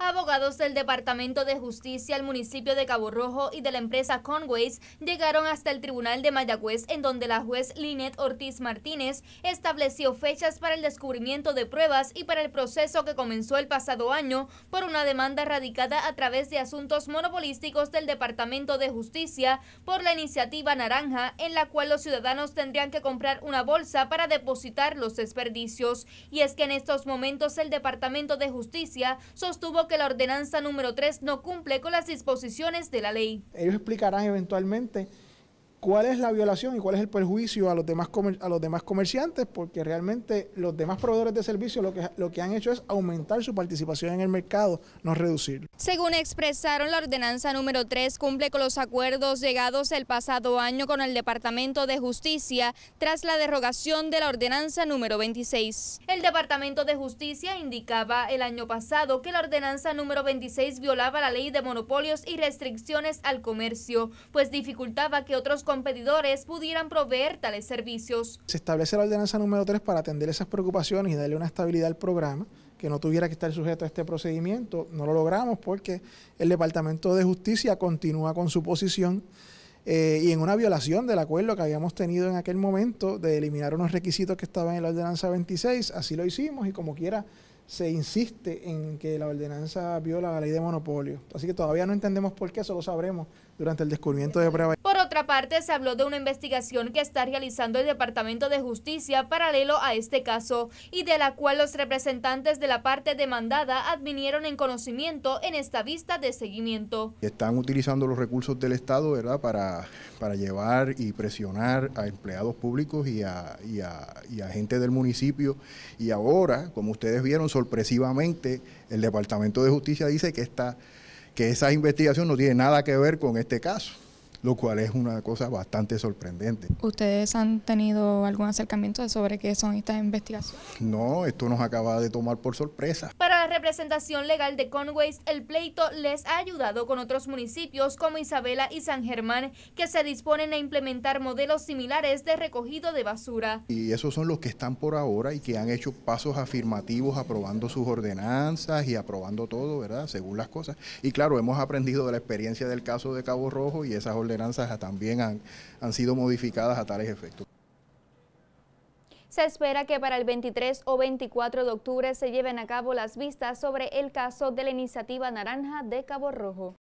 Abogados del Departamento de Justicia el municipio de Cabo Rojo y de la empresa Conways llegaron hasta el Tribunal de Mayagüez en donde la juez Linet Ortiz Martínez estableció fechas para el descubrimiento de pruebas y para el proceso que comenzó el pasado año por una demanda radicada a través de asuntos monopolísticos del Departamento de Justicia por la iniciativa Naranja en la cual los ciudadanos tendrían que comprar una bolsa para depositar los desperdicios. Y es que en estos momentos el Departamento de Justicia sostuvo que la ordenanza número 3 no cumple con las disposiciones de la ley. Ellos explicarán eventualmente cuál es la violación y cuál es el perjuicio a los demás, a los demás comerciantes, porque realmente los demás proveedores de servicios lo que, lo que han hecho es aumentar su participación en el mercado, no reducirlo. Según expresaron, la ordenanza número 3 cumple con los acuerdos llegados el pasado año con el Departamento de Justicia tras la derogación de la ordenanza número 26. El Departamento de Justicia indicaba el año pasado que la ordenanza número 26 violaba la ley de monopolios y restricciones al comercio, pues dificultaba que otros competidores pudieran proveer tales servicios. Se establece la ordenanza número 3 para atender esas preocupaciones y darle una estabilidad al programa que no tuviera que estar sujeto a este procedimiento. No lo logramos porque el Departamento de Justicia continúa con su posición eh, y en una violación del acuerdo que habíamos tenido en aquel momento de eliminar unos requisitos que estaban en la ordenanza 26, así lo hicimos y como quiera se insiste en que la ordenanza viola la ley de monopolio. Así que todavía no entendemos por qué, eso lo sabremos durante el descubrimiento de prueba. Por otra parte, se habló de una investigación que está realizando el Departamento de Justicia paralelo a este caso y de la cual los representantes de la parte demandada advinieron en conocimiento en esta vista de seguimiento. Están utilizando los recursos del Estado ¿verdad? Para, para llevar y presionar a empleados públicos y a, y y a gente del municipio y ahora, como ustedes vieron, sorpresivamente el Departamento de Justicia dice que está que esa investigación no tiene nada que ver con este caso lo cual es una cosa bastante sorprendente. ¿Ustedes han tenido algún acercamiento sobre qué son estas investigaciones? No, esto nos acaba de tomar por sorpresa. Para la representación legal de Conway, el pleito les ha ayudado con otros municipios como Isabela y San Germán, que se disponen a implementar modelos similares de recogido de basura. Y esos son los que están por ahora y que han hecho pasos afirmativos aprobando sus ordenanzas y aprobando todo, ¿verdad? Según las cosas. Y claro, hemos aprendido de la experiencia del caso de Cabo Rojo y esas ordenanzas también han, han sido modificadas a tales efectos. Se espera que para el 23 o 24 de octubre se lleven a cabo las vistas sobre el caso de la iniciativa naranja de Cabo Rojo.